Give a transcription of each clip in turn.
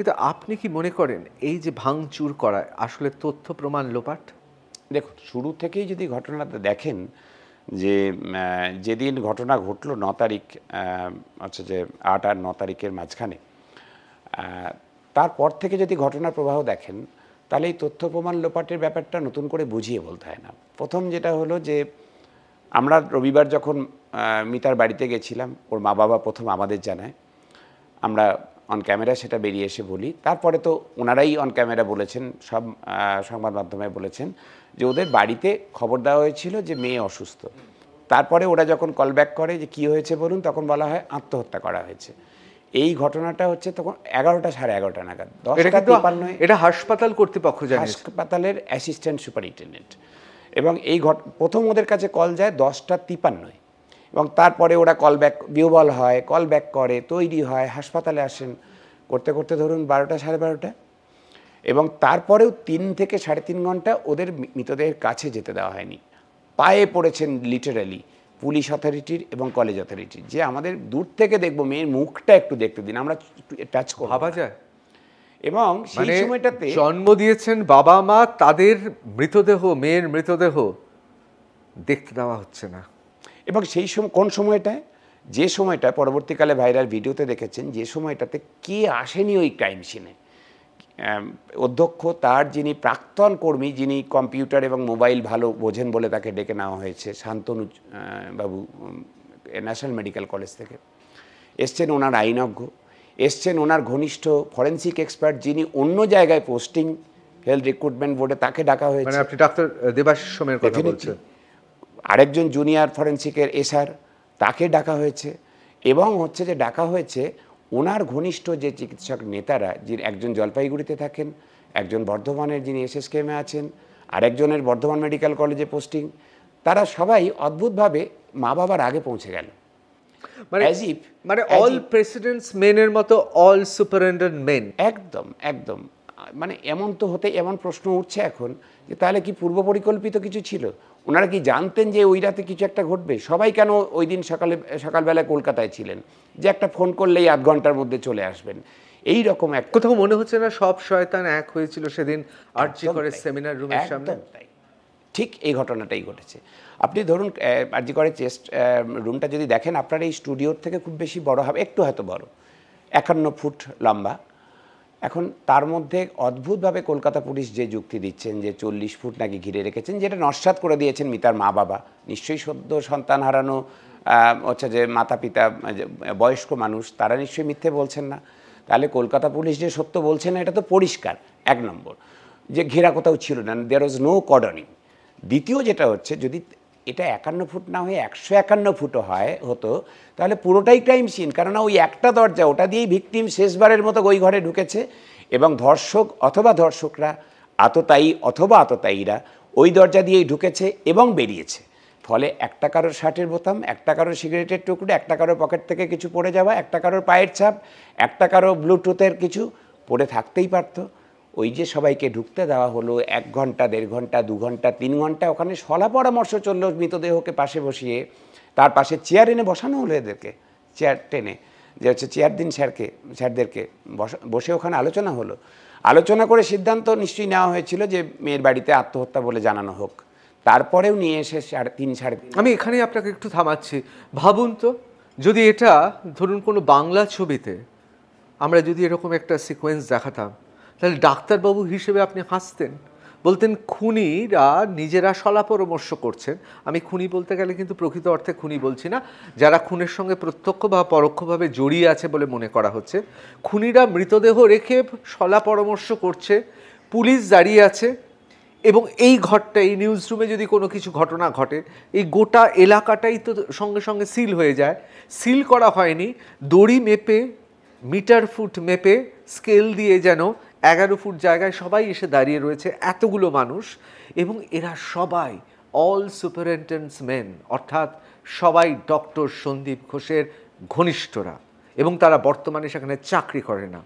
কিন্তু আপনি কি মনে করেন এই যে ভাঙচুর করা আসলে তথ্য প্রমাণ লোপাট দেখুন শুরু থেকেই যদি ঘটনাটা দেখেন যে যেদিন ঘটনা ঘটলো ন তারিখ হচ্ছে যে আট আর ন তারিখের মাঝখানে তারপর থেকে যদি ঘটনার প্রবাহ দেখেন তাহলে এই তথ্য প্রমাণ লোপাটের ব্যাপারটা নতুন করে বুঝিয়ে বলতে হয় না প্রথম যেটা হলো যে আমরা রবিবার যখন মিতার বাড়িতে গেছিলাম ওর মা বাবা প্রথম আমাদের জানায় আমরা অন ক্যামেরা সেটা বেরিয়ে এসে বলি তারপরে তো ওনারাই অন ক্যামেরা বলেছেন সব সংবাদ মাধ্যমে বলেছেন যে ওদের বাড়িতে খবর দেওয়া হয়েছিল যে মেয়ে অসুস্থ তারপরে ওরা যখন কল ব্যাক করে যে কি হয়েছে বলুন তখন বলা হয় আত্মহত্যা করা হয়েছে এই ঘটনাটা হচ্ছে তখন এগারোটা সাড়ে এগারোটা নাগাদ এটা হাসপাতাল কর্তৃপক্ষ হাসপাতালের অ্যাসিস্ট্যান্ট সুপারিনটেন্ডেন্ট এবং এই ঘট প্রথম ওদের কাছে কল যায় দশটা তিপ্পান্নয় এবং তারপরে ওরা কল ব্যাক বিহবল হয় কল ব্যাক করে তৈরি হয় হাসপাতালে আসেন করতে করতে ধরুন বারোটা সাড়ে বারোটা এবং তারপরেও তিন থেকে সাড়ে তিন ঘন্টা ওদের মৃতদেহের কাছে যেতে দেওয়া হয়নি পায়ে পড়েছেন লিটারালি পুলিশ অথরিটির এবং কলেজ অথরিটির যে আমাদের দূর থেকে দেখবো মেয়ের মুখটা একটু দেখতে দিন আমরা টাচ করব ভাবা যায় এবং সেই মানে সময়টাতে জন্ম দিয়েছেন বাবা মা তাদের মৃতদেহ মেয়ের মৃতদেহ দেখতে দেওয়া হচ্ছে না এবং সেই সময় কোন সময়টায় যে সময়টা পরবর্তীকালে ভাইরাল ভিডিওতে দেখেছেন যে সময়টাতে কে আসেনি ওই ক্রাইম সিনে অধ্যক্ষ তার যিনি প্রাক্তন কর্মী যিনি কম্পিউটার এবং মোবাইল ভালো বোঝেন বলে তাকে ডেকে নেওয়া হয়েছে শান্তনু বাবু ন্যাশনাল মেডিকেল কলেজ থেকে এসছেন ওনার আইনজ্ঞ এসছেন ওনার ঘনিষ্ঠ ফরেন্সিক এক্সপার্ট যিনি অন্য জায়গায় পোস্টিং হেলথ রিক্রুটমেন্ট বোর্ডে তাকে ডাকা হয়েছে মানে ডাক্তার কথা আরেকজন জুনিয়র ফরেন্সিকের এসআর তাকে ডাকা হয়েছে এবং হচ্ছে যে ডাকা হয়েছে ওনার ঘনিষ্ঠ যে চিকিৎসক নেতারা যিনি একজন জলপাইগুড়িতে থাকেন একজন বর্ধমানের যিনি এসএসকেমে আছেন আরেকজনের বর্ধমান মেডিকেল কলেজে পোস্টিং তারা সবাই অদ্ভুতভাবে মা বাবার আগে পৌঁছে গেল মানে মানে অল প্রেসিডেন্টস মেনের মতো অল সুপারেন্ডেন্ট মেন একদম একদম মানে এমন তো হতে এমন প্রশ্ন উঠছে এখন যে তাহলে কি পূর্ব পরিকল্পিত কিছু ছিল ওনারা কি জানতেন যে ওই রাতে কিছু একটা ঘটবে সবাই কেন ওই দিন সকালে সকালবেলা কলকাতায় ছিলেন যে একটা ফোন করলেই আধ ঘন্টার মধ্যে চলে আসবেন এই রকম এক কোথাও মনে হচ্ছে না সব শয়তান এক হয়েছিল সেদিন আর্চি করে সেমিনার রুমের সামনে ঠিক এই ঘটনাটাই ঘটেছে আপনি ধরুন আর্জি করে চেস্ট রুমটা যদি দেখেন আপনার এই স্টুডিওর থেকে খুব বেশি বড় হবে একটু হয়তো বড় একান্ন ফুট লম্বা এখন তার মধ্যে অদ্ভুতভাবে কলকাতা পুলিশ যে যুক্তি দিচ্ছেন যে চল্লিশ ফুট নাকি ঘিরে রেখেছেন যেটা নস্বাত করে দিয়েছেন মিতার মা বাবা নিশ্চয়ই সদ্য সন্তান হারানো হচ্ছে যে মাতা পিতা বয়স্ক মানুষ তারা নিশ্চয়ই মিথ্যে বলছেন না তাহলে কলকাতা পুলিশ যে সত্য বলছে না এটা তো পরিষ্কার এক নম্বর যে ঘেরা কোথাও ছিল না দেয়ার ওয়াজ নো কর্ডনিং দ্বিতীয় যেটা হচ্ছে যদি এটা একান্ন ফুট না হয়ে একশো একান্ন ফুটও হয় হতো তাহলে পুরোটাই ক্রাইম সিন কেননা ওই একটা দরজা ওটা দিয়েই ভিকটিম শেষবারের মতো ওই ঘরে ঢুকেছে এবং ধর্ষক অথবা ধর্ষকরা আততায়ী অথবা আততায়ীরা ওই দরজা দিয়েই ঢুকেছে এবং বেরিয়েছে ফলে একটা কারোর শার্টের বোতাম একটা কারোর সিগারেটের টুকরো একটা কারোর পকেট থেকে কিছু পড়ে যাওয়া একটা কারোর পায়ের ছাপ একটা কারো ব্লুটুথের কিছু পড়ে থাকতেই পারতো ওই যে সবাইকে ঢুকতে দেওয়া হলো এক ঘন্টা দেড় ঘন্টা দু ঘন্টা তিন ঘন্টা ওখানে সলা পরামর্শ চলল মৃতদেহকে পাশে বসিয়ে তার পাশে চেয়ার এনে বসানো হলো এদেরকে চেয়ার টেনে যে হচ্ছে চেয়ার দিন স্যারকে স্যারদেরকে বসে ওখানে আলোচনা হলো আলোচনা করে সিদ্ধান্ত নিশ্চয়ই নেওয়া হয়েছিল যে মেয়ের বাড়িতে আত্মহত্যা বলে জানানো হোক তারপরেও নিয়ে এসে সাড়ে তিন সাড়ে আমি এখানে আপনাকে একটু থামাচ্ছি ভাবুন তো যদি এটা ধরুন কোনো বাংলা ছবিতে আমরা যদি এরকম একটা সিকোয়েন্স দেখাতাম তাহলে ডাক্তারবাবু হিসেবে আপনি হাসতেন বলতেন খুনিরা নিজেরা সলা পরামর্শ করছেন আমি খুনি বলতে গেলে কিন্তু প্রকৃত অর্থে খুনি বলছি না যারা খুনের সঙ্গে প্রত্যক্ষ বা পরোক্ষভাবে জড়িয়ে আছে বলে মনে করা হচ্ছে খুনিরা মৃতদেহ রেখে সলা পরামর্শ করছে পুলিশ দাঁড়িয়ে আছে এবং এই ঘরটা এই নিউজ রুমে যদি কোনো কিছু ঘটনা ঘটে এই গোটা এলাকাটাই তো সঙ্গে সঙ্গে সিল হয়ে যায় সিল করা হয়নি দড়ি মেপে মিটার ফুট মেপে স্কেল দিয়ে যেন এগারো ফুট জায়গায় সবাই এসে দাঁড়িয়ে রয়েছে এতগুলো মানুষ এবং এরা সবাই অল সুপারেন্টেন্স মেন অর্থাৎ সবাই ডক্টর সন্দীপ ঘোষের ঘনিষ্ঠরা এবং তারা বর্তমানে সেখানে চাকরি করে না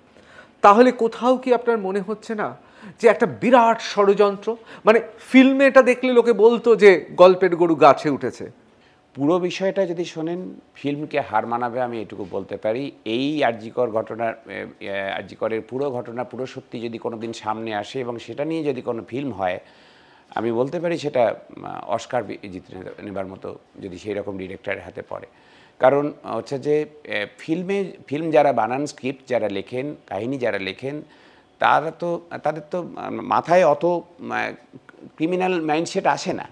তাহলে কোথাও কি আপনার মনে হচ্ছে না যে একটা বিরাট ষড়যন্ত্র মানে ফিল্মে এটা দেখলে লোকে বলতো যে গল্পের গরু গাছে উঠেছে পুরো বিষয়টা যদি শোনেন ফিল্মকে হার মানাবে আমি এটুকু বলতে পারি এই আর্যিকর ঘটনার আর্যিকরের পুরো ঘটনা পুরো সত্যি যদি কোনো দিন সামনে আসে এবং সেটা নিয়ে যদি কোনো ফিল্ম হয় আমি বলতে পারি সেটা অস্কার জিতে নেবার মতো যদি সেই রকম ডিরেক্টরের হাতে পড়ে কারণ হচ্ছে যে ফিল্মে ফিল্ম যারা বানান স্ক্রিপ্ট যারা লেখেন কাহিনী যারা লেখেন তারা তো তাদের তো মাথায় অত ক্রিমিনাল মাইন্ডসেট আসে না